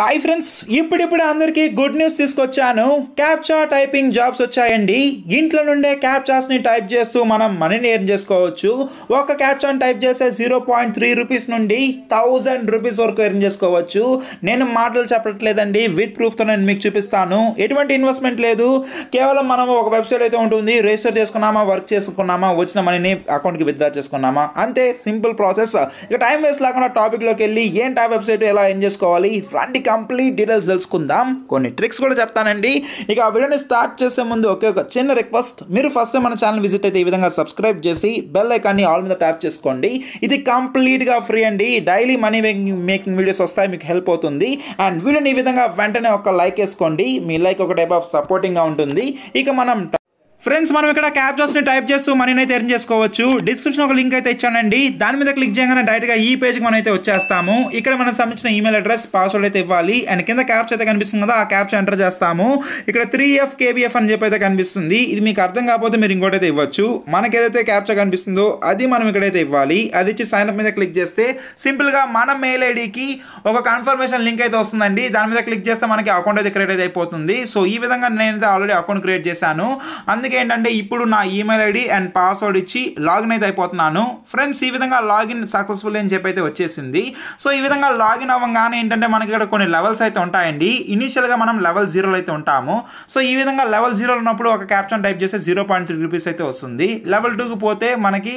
hi friends ఇప్పుడిప్పుడు అందరికీ good news తీసుకొచ్చాను క్యాప్చా టైపింగ్ జాబ్స్ వచ్చాయండి ఇంట్లో నుండే క్యాప్చాస్ని టైప్ చేస్తూ మనం మనీని ఎర్న్ చేసుకోవచ్చు ఒక క్యాప్చాని టైప్ చేస్తే జీరో పాయింట్ త్రీ రూపీస్ నుండి థౌజండ్ రూపీస్ వరకు ఎర్న్ చేసుకోవచ్చు నేను మాటలు చెప్పట్లేదండి విత్ ప్రూఫ్తో నేను మీకు చూపిస్తాను ఎటువంటి ఇన్వెస్ట్మెంట్ లేదు కేవలం మనం ఒక వెబ్సైట్ అయితే ఉంటుంది రిజిస్టర్ చేసుకున్నామా వర్క్ చేసుకున్నామా వచ్చిన మనీని అకౌంట్కి విత్డ్రా చేసుకున్నామా అంతే సింపుల్ ప్రాసెస్ ఇక టైం వేస్ట్ లేకుండా టాపిక్లోకి వెళ్ళి ఏంటి ఆ వెబ్సైట్ ఎలా ఎర్న్ చేసుకోవాలి ఫ్రాంటిక్ కంప్లీట్ డీటెయిల్స్ తెలుసుకుందాం కొన్ని ట్రిక్స్ కూడా చెప్తానండి ఇక ఆ వీడియోని స్టార్ట్ చేసే ముందు ఒకే ఒక చిన్న రిక్వెస్ట్ మీరు ఫస్ట్ మన ఛానల్ విజిట్ అయితే ఈ విధంగా సబ్స్క్రైబ్ చేసి బెల్ ఐకాన్ని ఆల్ మీద ట్యాప్ చేసుకోండి ఇది కంప్లీట్గా ఫ్రీ అండి daily money making making videos వస్తాయి మీకు హెల్ప్ అవుతుంది అండ్ వీడియోని ఈ విధంగా వెంటనే ఒక లైక్ వేసుకోండి మీ లైక్ ఒక టైప్ ఆఫ్ సపోర్టింగ్గా ఉంటుంది ఇక మనం ఫ్రెండ్స్ మనం ఇక్కడ క్యాప్ ని టైప్ చేస్తూ మనీని అయితే ఎర్న్ చేసుకోవచ్చు డిస్క్రిప్షన్ ఒక లింక్ అయితే ఇచ్చానండి దాని మీద క్లిక్ చేయగానే డైరెక్ట్ గా ఈ పేజ్ మనం అయితే వచ్చేస్తాము ఇక్కడ మనకు సంబంధించిన ఈమెయిల్ అడ్రస్ పాస్వర్డ్ అయితే ఇవ్వాలి అండ్ కింద క్యాప్స్ అయితే కనిపిస్తుంది కదా ఆ క్యాప్స్ ఎంటర్ చేస్తాము ఇక్కడ త్రీ ఎఫ్ కేబిఎఫ్ అని చెప్పి అయితే కనిపిస్తుంది ఇది మీకు అర్థం కాకపోతే మీరు ఇంకోటి అయితే ఇవ్వచ్చు మనకి ఏదైతే క్యాప్చా కనిపిస్తుందో అది మనం ఇక్కడైతే ఇవ్వాలి అది ఇచ్చి సైన్ మీద క్లిక్ చేస్తే సింపుల్ గా మన మెయిల్ ఐడికి ఒక కన్ఫర్మేషన్ లింక్ అయితే వస్తుందండి దాని మీద క్లిక్ చేస్తే మనకి అకౌంట్ అయితే క్రియేట్ అయితే అయిపోతుంది సో ఈ విధంగా నేనైతే ఆల్రెడీ అకౌంట్ క్రియేట్ చేశాను అందుకే అందుకే ఏంటంటే ఇప్పుడు నా ఈమెయిల్ ఐడి అండ్ పాస్వర్డ్ ఇచ్చి లాగిన్ అయితే అయిపోతున్నాను ఫ్రెండ్స్ ఈ విధంగా లాగిన్ సక్సెస్ఫుల్ అని చెప్పి అయితే వచ్చేసింది సో ఈ విధంగా లాగిన్ అవ్వగానే ఏంటంటే మనకి ఇక్కడ కొన్ని లెవెల్స్ అయితే ఉంటాయండి ఇనిషియల్గా మనం లెవెల్ జీరోలో అయితే ఉంటాము సో ఈ విధంగా లెవెల్ జీరోలో ఉన్నప్పుడు ఒక క్యాప్షన్ టైప్ చేస్తే జీరో పాయింట్ త్రీ రూపీస్ అయితే వస్తుంది లెవెల్ టూకి పోతే మనకి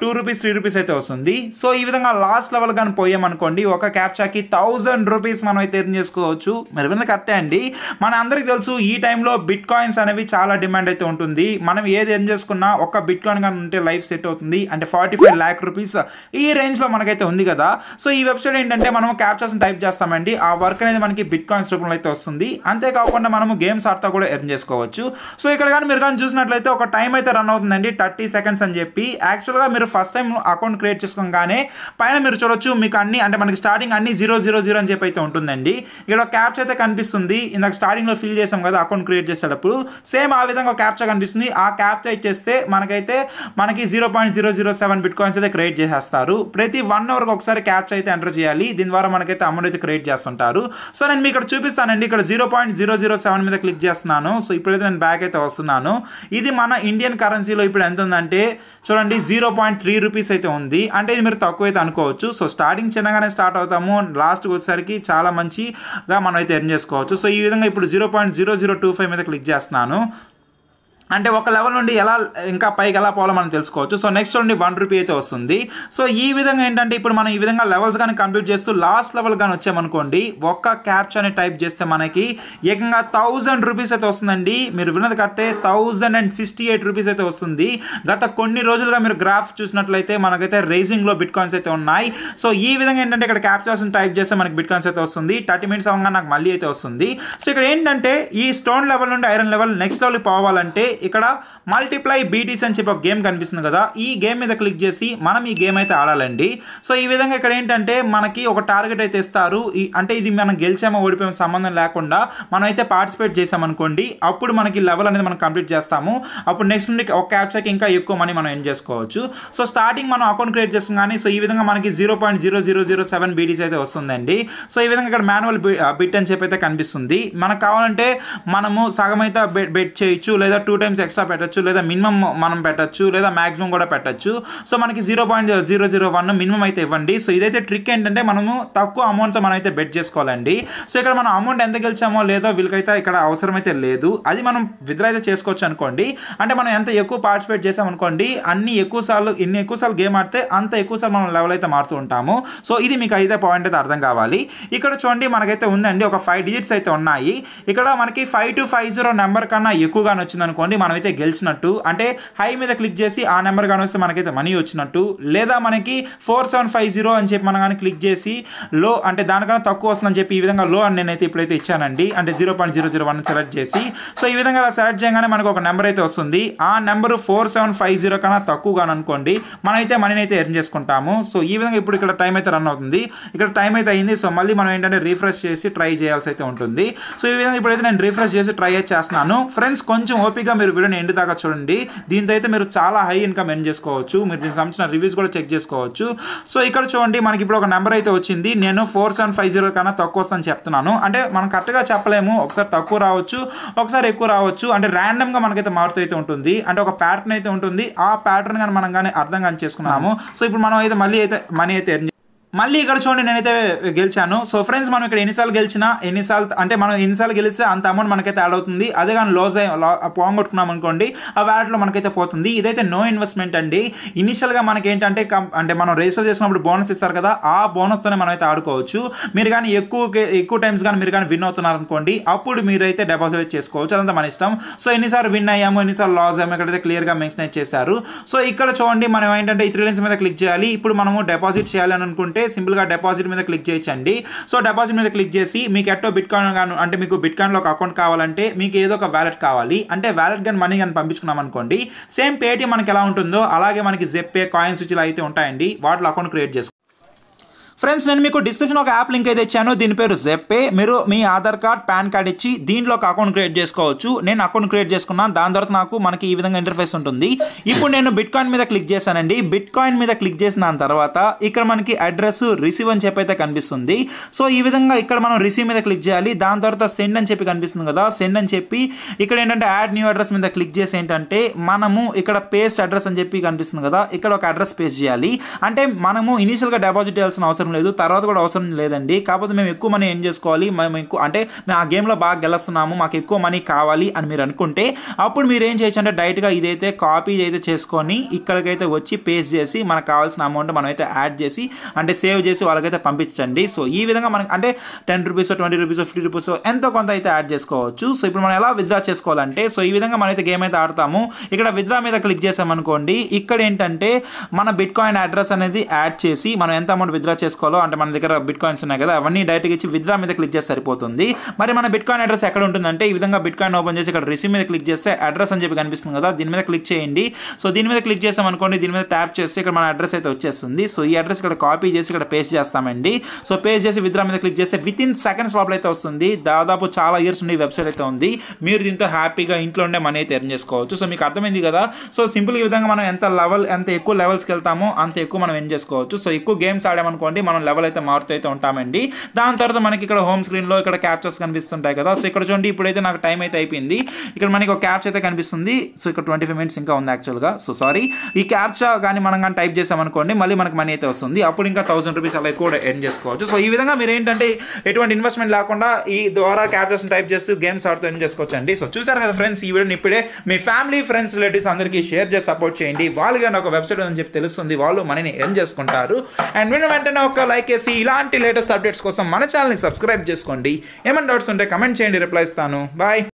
టూ రూపీస్ త్రీ రూపీస్ అయితే వస్తుంది సో ఈ విధంగా లాస్ట్ లెవెల్ కానీ పోయామనుకోండి ఒక క్యాప్చాకి థౌజండ్ రూపీస్ మనం అయితే ఎర్న్ చేసుకోవచ్చు మరి కరెక్టే అండి మన అందరికీ తెలుసు ఈ టైంలో బిట్ కాయిన్స్ అనేవి చాలా డిమాండ్ అయితే ఉంటుంది ఉంటుంది మనం ఏది ఏం చేసుకున్నా ఒక్క బిట్ కాయిన్ కానీ ఉంటే లైఫ్ సెట్ అవుతుంది అంటే ఫార్టీ ఫైవ్ ల్యాక్ రూపీస్ ఈ రేంజ్లో మనకైతే ఉంది కదా సో ఈ వెబ్సైట్ ఏంటంటే మనం క్యాప్చర్స్ని టైప్ చేస్తామండి ఆ వర్క్ అనేది మనకి బిట్ కాయిన్స్ రూపంలో అయితే వస్తుంది అంతేకాకుండా మనము గేమ్స్ ఆడతా కూడా ఎర్న్ చేసుకోవచ్చు సో ఇక్కడ కానీ మీరు కానీ చూసినట్లయితే ఒక టైం అయితే రన్ అవుతుందండి థర్టీ సెకండ్స్ అని చెప్పి యాక్చువల్గా మీరు ఫస్ట్ టైం అకౌంట్ క్రియేట్ చేసుకోగానే పైన మీరు చూడొచ్చు మీకు అన్ని అంటే మనకి స్టార్టింగ్ అన్ని జీరో జీరో జీరో అని చెప్పి అయితే ఉంటుందండి ఇక్కడ క్యాప్చర్ అయితే కనిపిస్తుంది ఇందాక స్టార్టింగ్లో ఫిల్ చేసాం కదా అకౌంట్ క్రియేట్ చేసేటప్పుడు సేమ్ ఆ విధంగా క్యాప్చర్ కనిపిస్తుంది ఆ క్యాప్చా ఇచ్చేస్తే మనకైతే మనకి zero point zero zero seven bitcoins అయితే క్రియేట్ చేసేస్తారు ప్రతి వన్ అవర్కి ఒకసారి క్యాప్చర్ అయితే ఎంటర్ చేయాలి దీని ద్వారా మనకైతే అమౌంట్ అయితే క్రియేట్ చేస్తుంటారు సో నేను మీకు ఇక్కడ చూపిస్తానండి ఇక్కడ zero point zero zero seven మీద క్లిక్ చేస్తున్నాను సో ఇప్పుడైతే నేను బ్యాక్ అయితే వస్తున్నాను ఇది మన ఇండియన్ కరెన్సీలో ఇప్పుడు ఎంత ఉందంటే చూడండి జీరో పాయింట్ త్రీ రూపీస్ అయితే ఉంది అంటే ఇది మీరు అయితే అనుకోవచ్చు సో స్టార్టింగ్ చిన్నగానే స్టార్ట్ అవుతాము లాస్ట్కి వచ్చేసరికి చాలా మంచిగా మనం అయితే ఎర్న్ చేసుకోవచ్చు సో ఈ విధంగా ఇప్పుడు zero point zero zero two five మీద క్లిక్ చేస్తున్నాను అంటే ఒక లెవెల్ నుండి ఎలా ఇంకా పైకి ఎలా పోవాలో మనం తెలుసుకోవచ్చు సో నెక్స్ట్ నుండి వన్ రూపీ అయితే వస్తుంది సో ఈ విధంగా ఏంటంటే ఇప్పుడు మనం ఈ విధంగా లెవెల్స్ కానీ కంప్లీట్ చేస్తూ లాస్ట్ లెవెల్ కానీ వచ్చామనుకోండి ఒక్క క్యాప్చర్ని టైప్ చేస్తే మనకి ఏకంగా థౌజండ్ రూపీస్ అయితే వస్తుందండి మీరు విన్నది కట్టే thousand and sixty eight rupees అయితే వస్తుంది గత కొన్ని రోజులుగా మీరు గ్రాఫ్ చూసినట్లయితే మనకైతే రేజింగ్లో బిట్ కాయిన్స్ అయితే ఉన్నాయి సో ఈ విధంగా ఏంటంటే ఇక్కడ క్యాప్చర్స్ టైప్ చేస్తే మనకి బిట్ కాయిన్స్ అయితే వస్తుంది థర్టీ మినిట్స్ అవ్వగా నాకు మళ్ళీ అయితే వస్తుంది సో ఇక్కడ ఏంటంటే ఈ స్టోన్ లెవెల్ నుండి ఐరన్ లెవెల్ నెక్స్ట్ లెవెల్కి పోవాలంటే ఇక్కడ మల్టీప్లై బీటీస్ అని చెప్పి ఒక గేమ్ కనిపిస్తుంది కదా ఈ గేమ్ మీద క్లిక్ చేసి మనం ఈ గేమ్ అయితే ఆడాలండి సో ఈ విధంగా ఇక్కడ ఏంటంటే మనకి ఒక టార్గెట్ అయితే ఇస్తారు అంటే ఇది మనం గెలిచామో ఓడిపోయామో సంబంధం లేకుండా మనం అయితే పార్టిసిపేట్ చేసామనుకోండి అప్పుడు మనకి లెవెల్ అనేది మనం కంప్లీట్ చేస్తాము అప్పుడు నెక్స్ట్ నుండి ఒక క్యాప్చర్కి ఇంకా ఎక్కువ మనీ మనం ఎన్ చేసుకోవచ్చు సో స్టార్టింగ్ మనం అకౌంట్ క్రియేట్ చేస్తాం కానీ సో ఈ విధంగా మనకి zero point zero zero zero seven బీడీస్ అయితే వస్తుందండి సో ఈ విధంగా ఇక్కడ మాన్యువల్ బిట్ uh, అని చెప్పి అయితే కనిపిస్తుంది మనకు కావాలంటే మనము సగం అయితే బెట్ చేయొచ్చు లేదా టూ టైమ్ ఫ్రేమ్స్ ఎక్స్ట్రా పెట్టచ్చు లేదా మినిమం మనం పెట్టచ్చు లేదా మాక్సిమం కూడా పెట్టచ్చు సో మనకి zero point zero zero one minimum అయితే ఇవ్వండి సో ఇదైతే ట్రిక్ ఏంటంటే మనము తక్కువ అమౌంట్తో మనం అయితే బెట్ చేసుకోవాలండి సో ఇక్కడ మనం అమౌంట్ ఎంత గెలిచామో లేదో వీళ్ళకైతే ఇక్కడ అవసరమైతే లేదు అది మనం విత్డ్రా అయితే చేసుకోవచ్చు అనుకోండి అంటే మనం ఎంత ఎక్కువ పార్టిసిపేట్ చేసామనుకోండి అన్ని ఎక్కువ సార్లు ఇన్ని ఎక్కువ సార్లు గేమ్ ఆడితే అంత ఎక్కువ సార్లు మనం లెవెల్ అయితే మారుతూ ఉంటాము సో ఇది మీకు అయితే పాయింట్ అయితే అర్థం కావాలి ఇక్కడ చూడండి మనకైతే ఉందండి ఒక ఫైవ్ డిజిట్స్ అయితే ఉన్నాయి ఇక్కడ మనకి five two five zero number కన్నా ఎక్కువగానే వచ్చింది అనుకోండి మనమైతే గెలిచినట్టు అంటే హై మీద క్లిక్ చేసి ఆ నెంబర్ కానీ వస్తే మనకైతే మనీ వచ్చినట్టు లేదా మనకి ఫోర్ సెవెన్ ఫైవ్ జీరో అని చెప్పి మనం కానీ క్లిక్ చేసి లో అంటే దానికన్నా తక్కువ వస్తుందని చెప్పి ఈ విధంగా లో అని నేనైతే ఇప్పుడైతే ఇచ్చానండి అంటే zero point zero zero one select చేసి సో ఈ విధంగా సెలెక్ట్ చేయగానే మనకు ఒక నెంబర్ అయితే వస్తుంది ఆ number four seven five zero కన్నా తక్కువగా అనుకోండి మనమైతే మనీని అయితే ఎర్న్ చేసుకుంటాము సో ఈ విధంగా ఇప్పుడు ఇక్కడ టైం అయితే రన్ అవుతుంది ఇక్కడ టైం అయితే అయింది సో మళ్ళీ మనం ఏంటంటే రీఫ్రెష్ చేసి ట్రై చేయాల్సి అయితే ఉంటుంది సో ఈ విధంగా ఇప్పుడైతే నేను రీఫ్రెష్ చేసి ట్రై చేస్తున్నాను ఫ్రెండ్స్ కొంచెం ఓపిక మీరు మీరు వీడియోని ఎండ్ దాకా చూడండి దీంతో అయితే మీరు చాలా హై ఇన్కమ్ ఎన్ చేసుకోవచ్చు మీరు దీనికి సంబంధించిన రివ్యూస్ కూడా చెక్ చేసుకోవచ్చు సో ఇక్కడ చూడండి మనకి ఇప్పుడు ఒక నెంబర్ అయితే వచ్చింది నేను ఫోర్ సెవెన్ ఫైవ్ జీరో కన్నా తక్కువ వస్తుందని చెప్తున్నాను అంటే మనం కరెక్ట్గా చెప్పలేము ఒకసారి తక్కువ రావచ్చు ఒకసారి ఎక్కువ రావచ్చు అంటే ర్యాండమ్గా మనకైతే మారుతూ అయితే ఉంటుంది అంటే ఒక ప్యాటర్న్ అయితే ఉంటుంది ఆ ప్యాటర్న్ కానీ మనం కానీ అర్థం కానీ చేసుకున్నాము సో ఇప్పుడు మనం అయితే మళ్ళీ అయితే మనీ అయితే ఎర్న్ మళ్ళీ ఇక్కడ చూడండి నేనైతే గెలిచాను సో ఫ్రెండ్స్ మనం ఇక్కడ ఎన్నిసార్లు గెలిచినా ఎన్నిసార్లు అంటే మనం ఎన్నిసార్లు గెలిస్తే అంత అమౌంట్ మనకైతే యాడ్ అవుతుంది అదే కానీ లాస్ పోంగొట్టుకున్నాం అనుకోండి ఆ వ్యాలెట్లో మనకైతే పోతుంది ఇదైతే నో ఇన్వెస్ట్మెంట్ అండి ఇనిషియల్గా మనకి ఏంటంటే అంటే మనం రిజిస్టర్ చేసినప్పుడు బోనస్ ఇస్తారు కదా ఆ బోనస్తోనే మనం అయితే ఆడుకోవచ్చు మీరు కానీ ఎక్కువ ఎక్కువ టైమ్స్ కానీ మీరు కానీ విన్ అవుతున్నారు అనుకోండి అప్పుడు మీరు అయితే డెపాజిట్ చేసుకోవచ్చు అదంతా మన ఇష్టం సో ఎన్నిసార్లు విన్ అయ్యాము ఎన్నిసార్లు లాస్ అయ్యాము ఇక్కడైతే క్లియర్గా మెన్షన్ అయితే చేశారు సో ఇక్కడ చూడండి మనం ఏంటంటే ఈ త్రీ లైన్స్ మీద క్లిక్ చేయాలి ఇప్పుడు మనము డెపాజిట్ చేయాలని అనుకుంటే ఉంటే గా డిపాజిట్ మీద క్లిక్ చేయండి సో డిపాజిట్ మీద క్లిక్ చేసి మీకు ఎట్టో బిట్ కాయిన్ అంటే మీకు బిట్ లో ఒక అకౌంట్ కావాలంటే మీకు ఏదో ఒక వ్యాలెట్ కావాలి అంటే వ్యాలెట్ కానీ మనీ కానీ పంపించుకున్నాం అనుకోండి సేమ్ పేటిఎం మనకి ఎలా ఉంటుందో అలాగే మనకి జెప్పే కాయిన్స్ ఇలా అయితే ఉంటాయండి వాటిలో అకౌంట్ క్రియేట్ చేసుకోండి ఫ్రెండ్స్ నేను మీకు డిస్క్రిప్షన్ ఒక యాప్ లింక్ అయితే ఇచ్చాను దీని పేరు జెప్పే మీరు మీ ఆధార్ కార్డ్ పాన్ కార్డ్ ఇచ్చి దీంట్లో ఒక అకౌంట్ క్రియేట్ చేసుకోవచ్చు నేను అకౌంట్ క్రియేట్ చేసుకున్నాను దాని తర్వాత నాకు మనకి ఈ విధంగా ఇంటర్ఫేస్ ఉంటుంది ఇప్పుడు నేను బిట్ కాయిన్ మీద క్లిక్ చేశానండి బిట్ కాయిన్ మీద క్లిక్ చేసిన దాని తర్వాత ఇక్కడ మనకి అడ్రస్ రిసీవ్ అని చెప్పి అయితే కనిపిస్తుంది సో ఈ విధంగా ఇక్కడ మనం రిసీవ్ మీద క్లిక్ చేయాలి దాని తర్వాత సెండ్ అని చెప్పి కనిపిస్తుంది కదా సెండ్ అని చెప్పి ఇక్కడ ఏంటంటే యాడ్ న్యూ అడ్రస్ మీద క్లిక్ చేసి ఏంటంటే మనము ఇక్కడ పేస్ట్ అడ్రస్ అని చెప్పి కనిపిస్తుంది కదా ఇక్కడ ఒక అడ్రస్ పేస్ట్ చేయాలి అంటే మనము ఇనీషియల్గా డిపాజిట్ చేయాల్సిన అవసరం అవసరం లేదు తర్వాత కూడా అవసరం లేదండి కాకపోతే మేము ఎక్కువ మనీ ఏం చేసుకోవాలి మేము ఎక్కువ అంటే మేము ఆ గేమ్లో బాగా గెలుస్తున్నాము మాకు ఎక్కువ మనీ కావాలి అని మీరు అనుకుంటే అప్పుడు మీరు ఏం చేయొచ్చు అంటే డైరెక్ట్గా ఇదైతే కాపీ అయితే చేసుకొని ఇక్కడికైతే వచ్చి పేస్ట్ చేసి మనకు కావాల్సిన అమౌంట్ మనమైతే యాడ్ చేసి అంటే సేవ్ చేసి వాళ్ళకైతే పంపించండి సో ఈ విధంగా మనకు అంటే ten rupees twenty rupees fifty rupees ఎంతో కొంత అయితే యాడ్ చేసుకోవచ్చు సో ఇప్పుడు మనం ఎలా విత్డ్రా చేసుకోవాలంటే సో ఈ విధంగా మనమైతే గేమ్ అయితే ఆడతాము ఇక్కడ విత్డ్రా మీద క్లిక్ చేసామనుకోండి ఇక్కడ ఏంటంటే మన బిట్ కాయిన్ అడ్రస్ అనేది యాడ్ చేసి మనం ఎంత అమౌంట్ విత్డ్రా చేసుకోవాలి తీసుకోవాలో అంటే మన దగ్గర బిట్ కాయిన్స్ ఉన్నాయి కదా అవన్నీ డైరెక్ట్గా ఇచ్చి విత్డ్రా మీద క్లిక్ చేస్తే సరిపోతుంది మరి మన బిట్ కాయిన్ అడ్రస్ ఎక్కడ ఉంటుందంటే ఈ విధంగా బిట్ కాయిన్ ఓపెన్ చేసి ఇక్కడ రిసీవ్ మీద క్లిక్ చేస్తే అడ్రస్ అని చెప్పి కనిపిస్తుంది కదా దీని మీద క్లిక్ చేయండి సో దీని మీద క్లిక్ చేసాం అనుకోండి దీని మీద ట్యాప్ చేస్తే ఇక్కడ మన అడ్రస్ అయితే వచ్చేస్తుంది సో ఈ అడ్రస్ ఇక్కడ కాపీ చేసి ఇక్కడ పేస్ట్ చేస్తామండి సో పేస్ట్ చేసి విత్డ్రా మీద క్లిక్ చేస్తే విత్ ఇన్ సెకండ్స్ లోపల అయితే వస్తుంది దాదాపు చాలా ఇయర్స్ ఉండే వెబ్సైట్ అయితే ఉంది మీరు దీంతో హ్యాపీగా ఇంట్లో ఉండే మనీ అయితే ఎర్న్ చేసుకోవచ్చు సో మీకు అర్థమైంది కదా సో సింపుల్ ఈ విధంగా మనం ఎంత లెవెల్ ఎంత ఎక్కువ లెవెల్స్కి వెళ్తామో అంత ఎక్కువ మనం ఎన్ చేసుకోవచ్చు సో ఎక్కువ గేమ్స్ ఆడామనుకోండి మనం లెవెల్ అయితే మారుతూ అయితే ఉంటామండి దాని తర్వాత మనకి ఇక్కడ హోమ్ స్క్రీన్లో ఇక్కడ క్యాప్చర్స్ కనిపిస్తుంటాయి కదా సో ఇక్కడ చూడండి ఇప్పుడైతే నాకు టైం అయితే అయిపోయింది ఇక్కడ మనకి ఒక క్యాప్చర్ అయితే కనిపిస్తుంది సో ఇక్కడ ట్వంటీ ఫైవ్ మినిట్స్ ఇంకా ఉంది యాక్చువల్గా సో సారీ ఈ క్యాప్చర్ కానీ మనం కానీ టైప్ చేసామనుకోండి మళ్ళీ మనకి మనీ అయితే వస్తుంది అప్పుడు ఇంకా థౌసండ్ రూపీస్ అలా ఎక్కువ ఎండ్ చేసుకోవచ్చు సో ఈ విధంగా మీరు ఏంటంటే ఎటువంటి ఇన్వెస్ట్మెంట్ లేకుండా ఈ ద్వారా క్యాప్చర్స్ టైప్ చేస్తూ గేమ్స్ ఆడుతూ ఎర్న్ చేసుకోవచ్చు అండి సో చూసారు కదా ఫ్రెండ్స్ ఈ వీడియోని ఇప్పుడే మీ ఫ్యామిలీ ఫ్రెండ్స్ రిలేటివ్స్ అందరికీ షేర్ చేసి సపోర్ట్ చేయండి వాళ్ళు కానీ ఒక వెబ్సైట్ అని చెప్పి తెలుస్తుంది వాళ్ళు మనీని ఎండ్ చేసుకుంటారు అండ్ వెంటనే ఒక ఒక లైక్ వేసి ఇలాంటి లేటెస్ట్ అప్డేట్స్ కోసం మన ఛానల్ని సబ్స్క్రైబ్ చేసుకోండి ఏమైనా డౌట్స్ ఉంటే కమెంట్ చేయండి రిప్లై ఇస్తాను బాయ్